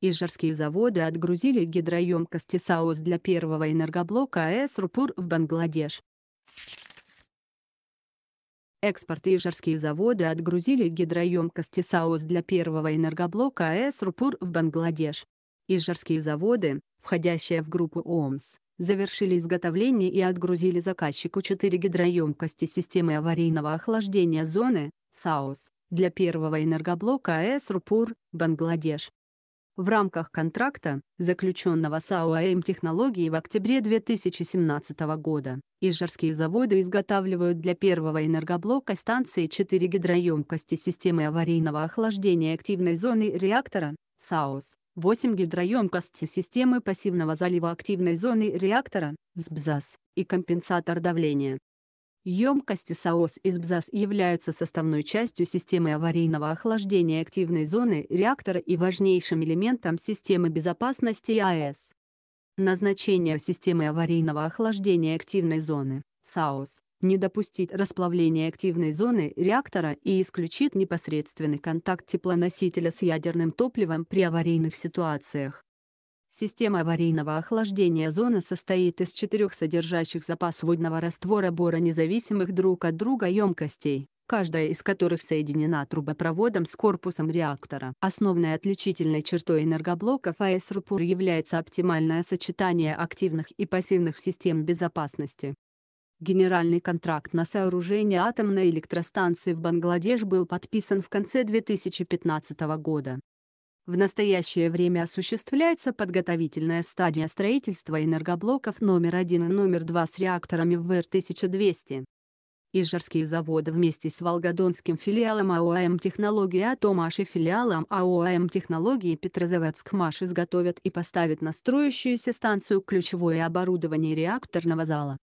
Ижерские заводы отгрузили гидроемкости САОС для первого энергоблока АЭС Рупур в Бангладеш. Экспорт Ижерские заводы отгрузили гидроемкости САОС для первого энергоблока АЭС Рупур в Бангладеш. Ижерские заводы, входящие в группу ОМС, завершили изготовление и отгрузили заказчику 4 гидроемкости системы аварийного охлаждения зоны, САОС, для первого энергоблока АЭС Рупур, Бангладеш в рамках контракта, заключенного с АОМ технологии в октябре 2017 года. Ижерские заводы изготавливают для первого энергоблока станции 4 гидроемкости системы аварийного охлаждения активной зоны реактора, САОС, 8 гидроемкости системы пассивного залива активной зоны реактора, СБЗАС, и компенсатор давления. Емкости САОС из БЗАС являются составной частью системы аварийного охлаждения активной зоны реактора и важнейшим элементом системы безопасности АЭС. Назначение системы аварийного охлаждения активной зоны САОС не допустить расплавления активной зоны реактора и исключит непосредственный контакт теплоносителя с ядерным топливом при аварийных ситуациях. Система аварийного охлаждения зоны состоит из четырех содержащих запас водного раствора бора независимых друг от друга емкостей каждая из которых соединена трубопроводом с корпусом реактора. Основной отличительной чертой энергоблоков АЭС РУПУР является оптимальное сочетание активных и пассивных систем безопасности. Генеральный контракт на сооружение атомной электростанции в Бангладеш был подписан в конце 2015 года. В настоящее время осуществляется подготовительная стадия строительства энергоблоков номер 1 и номер 2 с реакторами ВР-1200. Ижерские заводы вместе с Волгодонским филиалом АОМ «Технологии Атомаш» и филиалом АОМ «Технологии Петрозаводск-МАШ» изготовят и поставят на строящуюся станцию ключевое оборудование реакторного зала.